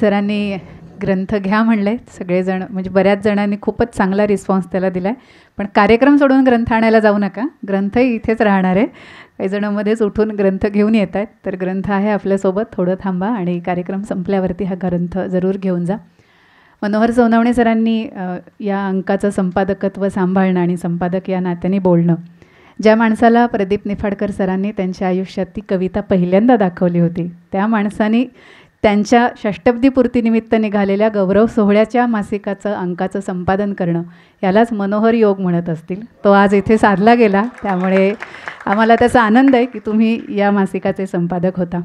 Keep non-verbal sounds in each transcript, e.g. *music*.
सरांनी ग्रंथ घ्या म्हणले सगळेजण म्हणजे बऱ्याच जणांनी खूपच चांगला रिस्पॉन्स त्याला दिला आहे पण कार्यक्रम सोडून ग्रंथ आणायला जाऊ नका ग्रंथही इथेच राहणार आहे काही जणांमध्येच उठून ग्रंथ घेऊन येत आहेत तर ग्रंथ आहे आपल्यासोबत थोडं थांबा आणि कार्यक्रम संपल्यावरती हा ग्रंथ जरूर घेऊन जा मनोहर सोनवणे सरांनी या अंकाचं संपादकत्व सांभाळणं आणि संपादक या नात्याने बोलणं ज्या माणसाला प्रदीप निफाडकर सरांनी त्यांच्या आयुष्यात ती कविता पहिल्यांदा दाखवली होती त्या माणसाने त्यांच्या षष्टब्दीपूर्तीनिमित्त निघालेल्या गौरव सोहळ्याच्या मासिकाचं अंकाचं संपादन करणं यालाच मनोहर योग म्हणत असतील तो आज इथे साधला गेला त्यामुळे आम्हाला त्याचा आनंद आहे की तुम्ही या मासिकाचे संपादक होता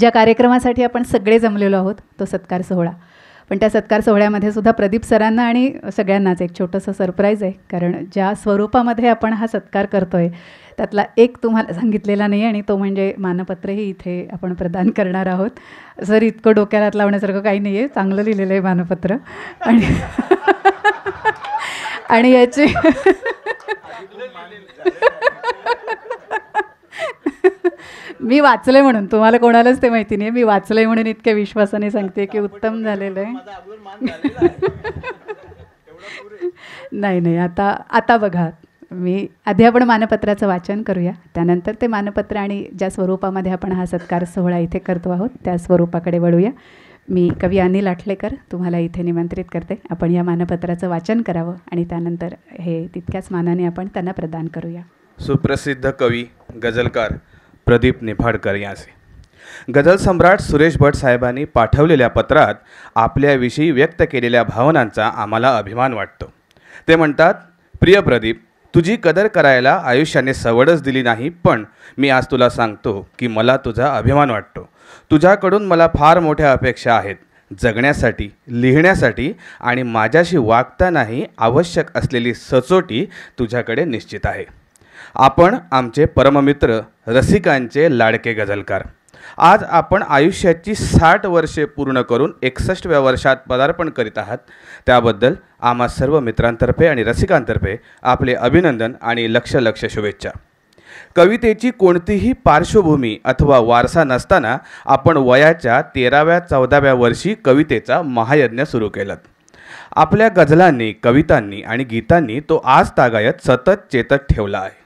ज्या कार्यक्रमासाठी आपण सगळे जमलेलो आहोत तो सत्कार सोहळा पण त्या सत्कार सोहळ्यामध्ये सुद्धा प्रदीप सरांना आणि सगळ्यांनाच एक छोटंसं सरप्राईज आहे कारण ज्या स्वरूपामध्ये आपण हा सत्कार करतो आहे त्यातला एक तुम्हाला सांगितलेला नाही आणि तो म्हणजे मानपत्रही इथे आपण प्रदान करणार आहोत सर इतकं डोक्यात लावण्यासारखं काही नाही आहे चांगलं लिहिलेलं आहे मानपत्र आणि *laughs* आणि याची *laughs* *laughs* मी वाचले म्हणून तुम्हाला कोणालाच ते माहिती नाही मी वाचले म्हणून इतक्या विश्वासाने सांगते की उत्तम झालेलं आहे नाही नाही आता आता बघा मी आधी आपण मानपत्राचं वाचन करूया त्यानंतर ते मानपत्र आणि ज्या स्वरूपामध्ये आपण हा सत्कार सोहळा इथे करतो आहोत त्या स्वरूपाकडे वळूया मी कवी अनिल आठलेकर तुम्हाला इथे निमंत्रित करते आपण या मानपत्राचं वाचन करावं आणि त्यानंतर हे तितक्याच मानाने आपण त्यांना प्रदान करूया सुप्रसिद्ध कवी गजलकार प्रदीप निफाडकर यांचे गझल सम्राट सुरेश भट साहेबांनी पाठवलेल्या पत्रात आपल्याविषयी व्यक्त केलेल्या भावनांचा आम्हाला अभिमान वाटतो ते म्हणतात प्रिय प्रदीप तुझी कदर करायला आयुष्याने सवडच दिली नाही पण मी आज तुला सांगतो की मला तुझा अभिमान वाटतो तुझ्याकडून मला फार मोठ्या अपेक्षा आहेत जगण्यासाठी लिहिण्यासाठी आणि माझ्याशी वागतानाही आवश्यक असलेली सचोटी तुझ्याकडे निश्चित आहे आपण आमचे परममित्र रसिकांचे लाडके गझलकार आज आपण आयुष्याची साठ वर्षे पूर्ण करून एकसष्टव्या वर्षात पदार्पण करीत आहात त्याबद्दल आम्हा सर्व मित्रांतर्फे आणि रसिकांतर्फे आपले अभिनंदन आणि लक्ष लक्ष शुभेच्छा कवितेची कोणतीही पार्श्वभूमी अथवा वारसा नसताना आपण वयाच्या तेराव्या चौदाव्या वर्षी कवितेचा महायज्ञ सुरू केलात आपल्या गझलांनी कवितांनी आणि गीतांनी तो आज तागायत सतत चेतत ठेवला आहे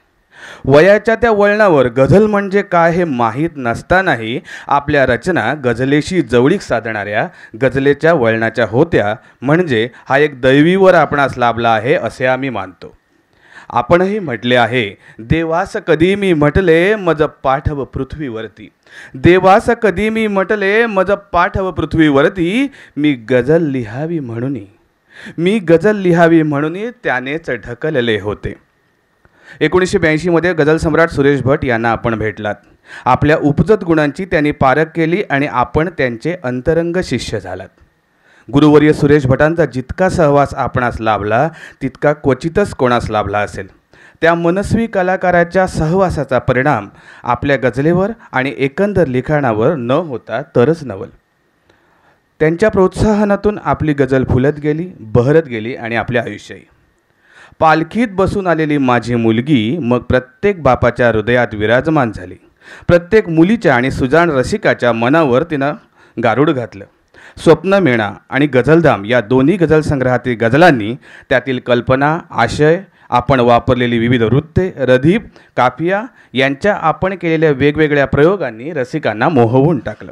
वयाच्या त्या वळणावर गझल म्हणजे काय हे माहीत नसतानाही आपल्या रचना गझलेशी जवळीक साधणाऱ्या गझलेच्या वळणाच्या होत्या म्हणजे हा एक दैवीवर आपणास लाभला आहे असे आम्ही मानतो आपणही म्हटले आहे देवास कधी मी म्हटले मज पाठव पृथ्वीवरती देवास कधी मी म्हटले मज पाठव पृथ्वीवरती मी गझल लिहावी म्हणून मी गझल लिहावी म्हणून त्यानेच ढकलले होते एकोणीसशे ब्याऐंशीमध्ये गझलसम्राट सुरेश भट यांना आपण भेटलात आपल्या उपजत गुणांची त्यांनी पारख केली आणि आपण त्यांचे अंतरंग शिष्य झालात गुरुवर्य सुरेश भटांचा जितका सहवास आपणास लाभला तितका क्वचितच कोणास लाभला असेल त्या मनस्वी कलाकाराच्या सहवासाचा परिणाम आपल्या गझलेवर आणि एकंदर लिखाणावर न होता तरच नवल त्यांच्या प्रोत्साहनातून आपली गजल फुलत गेली बहरत गेली आणि आपले आयुष्यही पालखीत बसून आलेली माझी मुलगी मग प्रत्येक बापाच्या हृदयात विराजमान झाली प्रत्येक मुलीच्या आणि सुजाण रसिकाच्या मनावर तिनं गारुड घातलं स्वप्न मेणा आणि गझलधाम या दोन्ही गझल संग्रहातील गझलांनी त्यातील कल्पना आशय आपण वापरलेली विविध वृत्ते रदीप काफिया यांच्या आपण केलेल्या वेगवेगळ्या प्रयोगांनी रसिकांना मोहवून टाकलं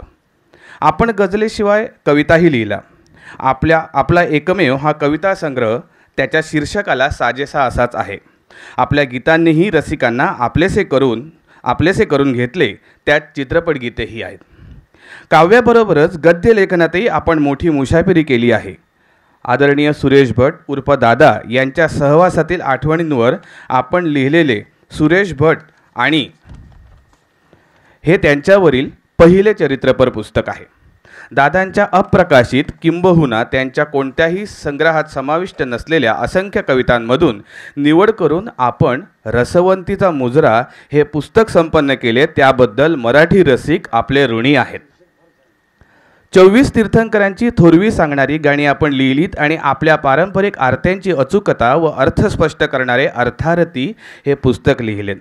आपण गझलेशिवाय कविताही लिहिला आपल्या आपला एकमेव हा कविता संग्रह त्याच्या शीर्षकाला साजेसा असाच आहे आपल्या गीतांनीही रसिकांना आपलेसे करून आपलेसे करून घेतले त्यात चित्रपट गीतेही आहेत काव्याबरोबरच गद्य लेखनातही आपण मोठी मुशाफिरी केली आहे आदरणीय सुरेश भट उर्फ दादा यांच्या सहवासातील आठवणींवर आपण लिहिलेले सुरेश भट आणि हे त्यांच्यावरील पहिले चरित्रपर पुस्तक आहे दादांच्या अप्रकाशित किंबहुना त्यांच्या कोणत्याही संग्रहात समाविष्ट नसलेल्या असंख्य कवितांमधून निवड करून आपण रसवंतीचा मुजरा हे पुस्तक संपन्न केले त्याबद्दल मराठी रसिक आपले ऋणी आहेत चोवीस तीर्थंकरांची थोरवी सांगणारी गाणी आपण लिहिलीत आणि आपल्या पारंपरिक आरत्यांची अचूकता व अर्थ स्पष्ट करणारे अर्थारती हे पुस्तक लिहिले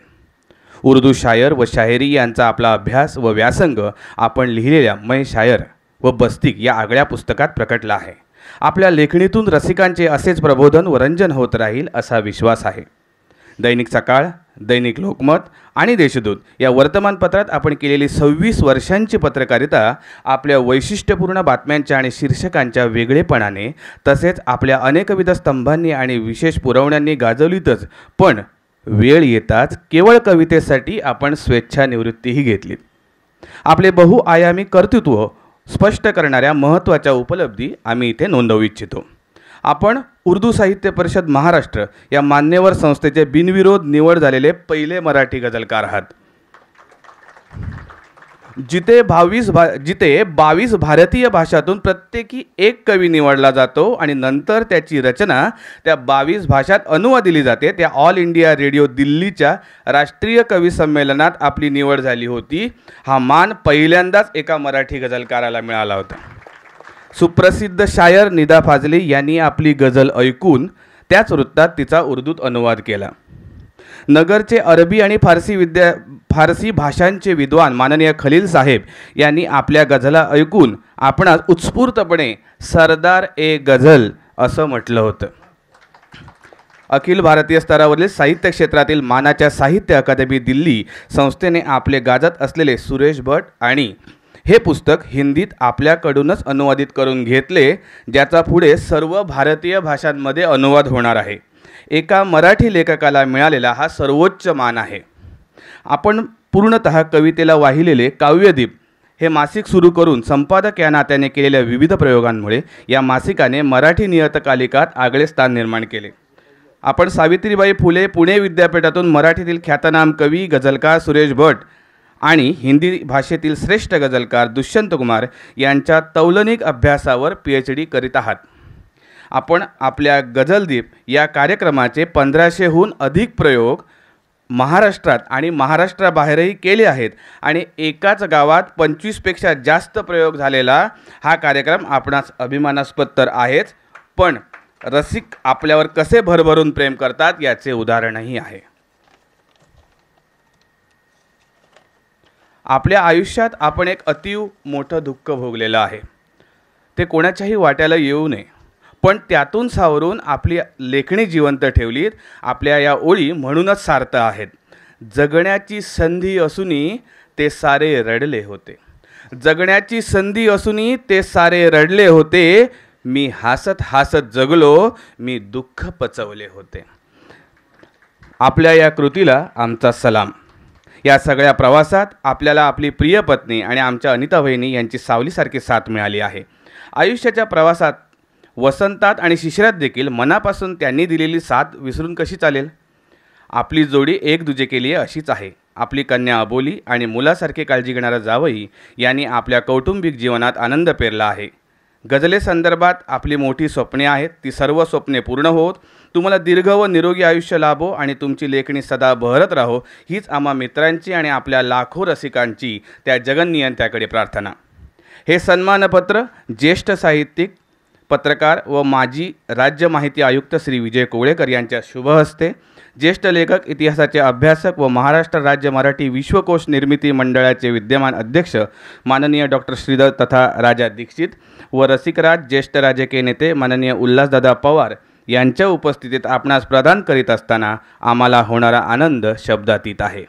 उर्दू शायर व शायरी यांचा आपला अभ्यास व व्यासंग आपण लिहिलेल्या मै शायर व बस्तिक या आगळ्या पुस्तकात प्रकटला आहे आपल्या लेखणीतून रसिकांचे असेच प्रबोधन व रंजन होत राहील असा विश्वास आहे दैनिक सकाळ दैनिक लोकमत आणि देशदूत या वर्तमानपत्रात आपण केलेली सव्वीस वर्षांची पत्रकारिता आपल्या वैशिष्ट्यपूर्ण बातम्यांच्या आणि शीर्षकांच्या वेगळेपणाने तसेच आपल्या अनेकविध स्तंभांनी आणि विशेष पुरवण्यांनी गाजवलीतच पण वेळ येताच केवळ कवितेसाठी आपण स्वेच्छानिवृत्तीही घेतली आपले बहुआयामी कर्तृत्व स्पष्ट करणाऱ्या महत्त्वाच्या उपलब्धी आम्ही इथे नोंदवू इच्छितो आपण उर्दू साहित्य परिषद महाराष्ट्र या मान्यवर संस्थेचे बिनविरोध निवड झालेले पहिले मराठी गजलकार आहात जिथे बावीस भा जिथे बावीस भारतीय भाषातून प्रत्येकी एक कवी निवडला जातो आणि नंतर त्याची रचना त्या बावीस भाषात दिली जाते त्या ऑल इंडिया रेडिओ दिल्लीच्या राष्ट्रीय कवी संमेलनात आपली निवड झाली होती हा मान पहिल्यांदाच एका मराठी गजलकाराला मिळाला होता सुप्रसिद्ध शायर निदा फाजले यांनी आपली गझल ऐकून त्याच वृत्तात तिचा उर्दूत अनुवाद केला नगरचे अरबी आणि फारसी विद्या फारसी भाषांचे विद्वान माननीय खलील साहेब यांनी आपल्या गझला ऐकून आपणास उत्स्फूर्तपणे सरदार ए गझल असं म्हटलं होतं अखिल भारतीय स्तरावरील साहित्य क्षेत्रातील मानाच्या साहित्य अकादमी दिल्ली संस्थेने आपले गाजत असलेले सुरेश भट आणि हे पुस्तक हिंदीत आपल्याकडूनच अनुवादित करून घेतले ज्याचा पुढे सर्व भारतीय भाषांमध्ये अनुवाद होणार आहे एका मराठी लेखकाला मिळालेला हा सर्वोच्च मान आहे आपण पूर्णत कवितेला वाहिलेले काव्यदीप हे मासिक सुरू करून संपादक या नात्याने केलेल्या विविध प्रयोगांमुळे या मासिकाने मराठी नियतकालिकात आगळे स्थान निर्माण केले आपण सावित्रीबाई फुले पुणे विद्यापीठातून मराठीतील ख्यातनाम कवी गझलकार सुरेश भट आणि हिंदी भाषेतील श्रेष्ठ गजलकार दुष्यंत कुमार यांच्या तौलनिक अभ्यासावर पी एच डी करीत आहात आपण आपल्या गझलदीप या कार्यक्रमाचे पंधराशेहून अधिक प्रयोग महाराष्ट्रात आणि महाराष्ट्राबाहेरही केले आहेत आणि एकाच गावात पंचवीसपेक्षा जास्त प्रयोग झालेला हा कार्यक्रम आपणास अभिमानास्पद तर आहेच पण रसिक आपल्यावर कसे भरभरून प्रेम करतात याचे उदाहरणही आहे आपल्या आयुष्यात आपण एक अतिव मोठं दुःख भोगलेलं आहे ते कोणाच्याही वाट्याला येऊ नये पण त्यातून सावरून आपली लेखणी जिवंत ठेवलीत आपल्या या ओळी म्हणूनच सार्थ आहेत जगण्याची संधी असूनही ते सारे रडले होते जगण्याची संधी असूनही ते सारे रडले होते मी हसत हसत जगलो मी दुःख पचवले होते आपल्या या कृतीला आमचा सलाम या सगळ्या प्रवासात आपल्याला आपली प्रिय पत्नी आणि आमच्या अनिता बहिणी यांची सावलीसारखी साथ मिळाली आहे आयुष्याच्या प्रवासात वसंतात आणि शिशिरात देखील मनापासून त्यांनी दिलेली साथ विसरून कशी चालेल आपली जोडी एक दुजे केली अशीच आहे आपली कन्या अबोली आणि मुलासारखे काळजी घेणारा जावई यांनी आपल्या कौटुंबिक जीवनात आनंद पेरला आहे गझले संदर्भात आपली मोठी स्वप्ने आहेत ती सर्व स्वप्ने पूर्ण होत तुम्हाला दीर्घ व निरोगी आयुष्य लाभो आणि तुमची लेखणी सदा बहरत राहो हीच आम्हा मित्रांची आणि आपल्या लाखो रसिकांची त्या जगनियंत्याकडे प्रार्थना हे सन्मानपत्र ज्येष्ठ साहित्यिक पत्रकार व माजी राज्य माहिती आयुक्त श्री विजय कोवळेकर यांच्या शुभ हस्ते ज्येष्ठ लेखक इतिहासाचे अभ्यासक व महाराष्ट्र राज्य मराठी विश्वकोश निर्मिती मंडळाचे विद्यमान अध्यक्ष माननीय डॉक्टर श्रीधर तथा राजा दीक्षित व रसिकराज ज्येष्ठ राजकीय नेते माननीय उल्हासदादा पवार यांच्या उपस्थितीत आपणास प्रदान करीत असताना आम्हाला होणारा आनंद शब्दातीत आहे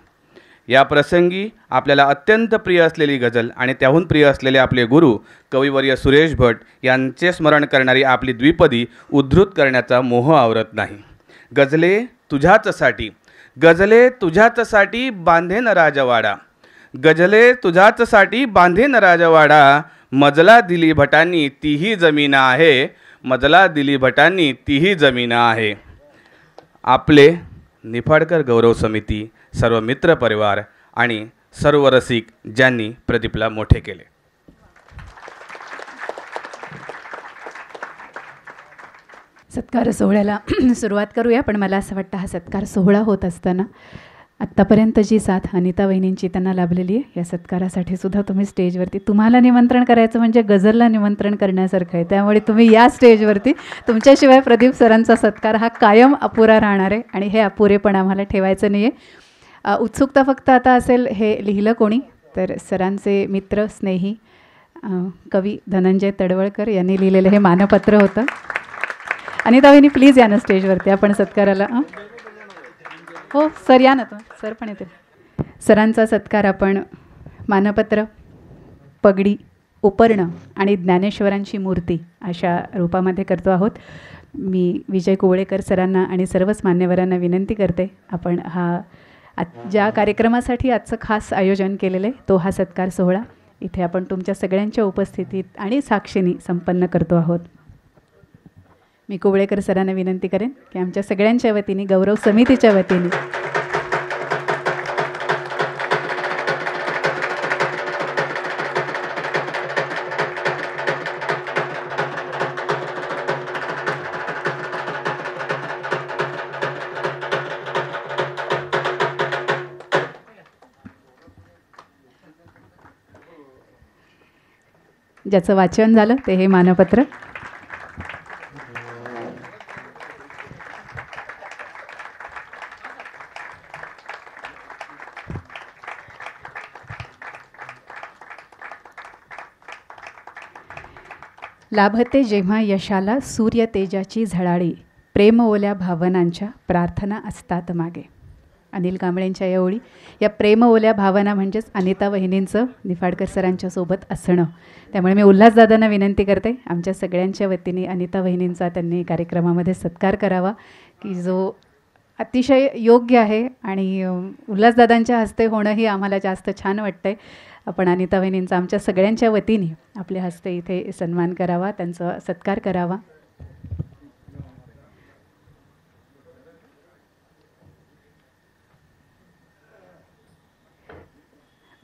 या प्रसंगी आपल्याला अत्यंत प्रिय असलेली गझल आणि त्याहून प्रिय असलेले आपले गुरु कविवर्य सुरेश भट यांचे स्मरण करणारी आपली द्विपदी उद्धृत करण्याचा मोह आवरत नाही गझले तुझ्याचसाठी गझले तुझ्याचसाठी बांधे न राजवाडा गझले तुझ्याचसाठी बांधे न राजवाडा मजला दिली भटांनी तीही जमीन आहे मजला दिली भटांनी तीही जमीन आहे आपले निफाडकर गौरव समिती सर्व मित्र परिवार आणि सर्व रसिक ज्यांनी प्रदीपला मोठे केले सत्कार सोहळ्याला *clears throat* सुरुवात करूया पण मला असं वाटतं हा सत्कार सोहळा होत असताना आत्तापर्यंत जी साथ अनिता वहिनींची त्यांना लाभलेली आहे या सत्कारासाठी सुद्धा तुम्ही स्टेजवरती तुम्हाला निमंत्रण करायचं म्हणजे गझलला निमंत्रण करण्यासारखं आहे त्यामुळे तुम्ही या स्टेजवरती तुमच्याशिवाय प्रदीप सरांचा सत्कार हा कायम अपुरा राहणार आहे आणि हे अपुरेपण आम्हाला ठेवायचं नाही आहे उत्सुकता फक्त आता असेल हे लिहिलं कोणी तर सरांचे मित्र स्नेही कवी धनंजय तडवळकर यांनी लिहिलेलं हे मानपत्र होतं आणि प्लीज या ना स्टेजवरती आपण सत्काराला हो सर या ना तो सर पण येते सरांचा सत्कार आपण मानपत्र पगडी उपर्ण आणि ज्ञानेश्वरांची मूर्ती अशा रूपामध्ये करतो आहोत मी विजय कुवळेकर सरांना आणि सर्वच मान्यवरांना विनंती करते आपण हा आज ज्या कार्यक्रमासाठी आजचं खास आयोजन केलेलं आहे तो हा सत्कार सोहळा इथे आपण तुमच्या सगळ्यांच्या उपस्थितीत आणि साक्षीनी संपन्न करतो आहोत मी कुबळेकर सरांना विनंती करेन की आमच्या सगळ्यांच्या वतीने गौरव समितीच्या वतीने ज्याचं वाचन झालं ते हे मानपत्र लाभते जेव्हा यशाला सूर्य तेजाची झळाळी प्रेम ओल्या भावनांच्या प्रार्थना असतात मागे अनिल कांबळेंच्या या ओळी या प्रेम ओल्या भावना म्हणजेच अनिता वहिनींचं निफाडकर सरांच्यासोबत सोबत असणं त्यामुळे मी उल्हासदादांना विनंती करते आमच्या सगळ्यांच्या वतीने अनिता वहिनींचा त्यांनी कार्यक्रमामध्ये सत्कार करावा की जो अतिशय योग्य आहे आणि उल्हासदादांच्या हस्ते होणंही आम्हाला जास्त छान वाटतं आहे आपण अनिता वहिनींचा आमच्या सगळ्यांच्या वतीने आपल्या हस्ते इथे सन्मान करावा त्यांचा सत्कार करावा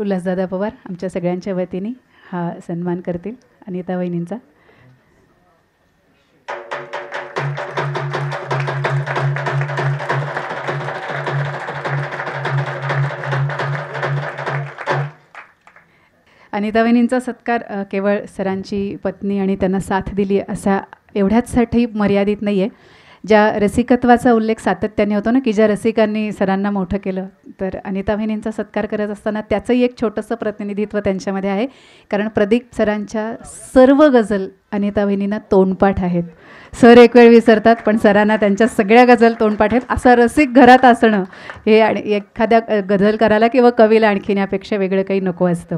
उल्हासदादा पवार आमच्या सगळ्यांच्या वतीने हा सन्मान करतील अनिता वहिनींचा अनिता वहिनींचा सत्कार केवळ सरांची पत्नी आणि त्यांना साथ दिली असा एवढ्याचसाठी मर्यादित नाही आहे ज्या रसिकत्वाचा उल्लेख सातत्याने होतो ना की ज्या रसिकांनी सरांना मोठं केलं तर अनिता बहिणींचा सत्कार करत असताना त्याचंही एक छोटंसं प्रतिनिधित्व त्यांच्यामध्ये आहे कारण प्रदीप सरांच्या सर्व गजल अनिता बहिणींना तोंडपाठ आहेत सर एक वेळ विसरतात पण सरांना त्यांच्या सगळ्या गजल तोंडपाठ आहेत असं रसिक घरात असणं हे आणि एखाद्या गझलकाराला किंवा कवीला आणखीन यापेक्षा वेगळं काही नको असतं